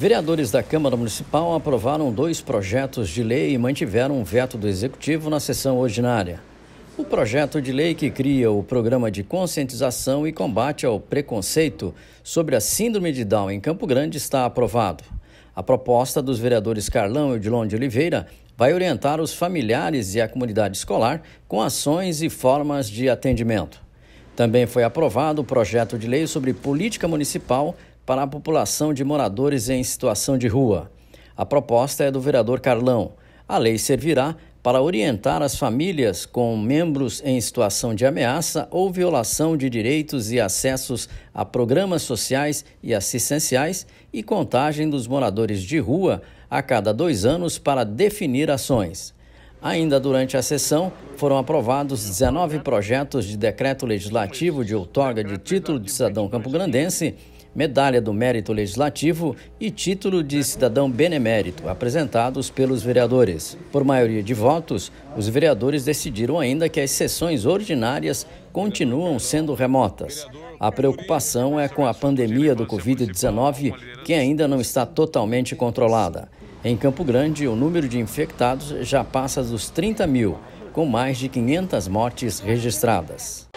Vereadores da Câmara Municipal aprovaram dois projetos de lei e mantiveram um veto do Executivo na sessão ordinária. O projeto de lei que cria o programa de conscientização e combate ao preconceito sobre a Síndrome de Down em Campo Grande está aprovado. A proposta dos vereadores Carlão e Dilon de Oliveira vai orientar os familiares e a comunidade escolar com ações e formas de atendimento. Também foi aprovado o projeto de lei sobre política municipal para a população de moradores em situação de rua. A proposta é do vereador Carlão. A lei servirá para orientar as famílias com membros em situação de ameaça ou violação de direitos e acessos a programas sociais e assistenciais e contagem dos moradores de rua a cada dois anos para definir ações. Ainda durante a sessão, foram aprovados 19 projetos de decreto legislativo de outorga de título de cidadão campograndense Medalha do Mérito Legislativo e título de cidadão benemérito, apresentados pelos vereadores. Por maioria de votos, os vereadores decidiram ainda que as sessões ordinárias continuam sendo remotas. A preocupação é com a pandemia do Covid-19, que ainda não está totalmente controlada. Em Campo Grande, o número de infectados já passa dos 30 mil, com mais de 500 mortes registradas.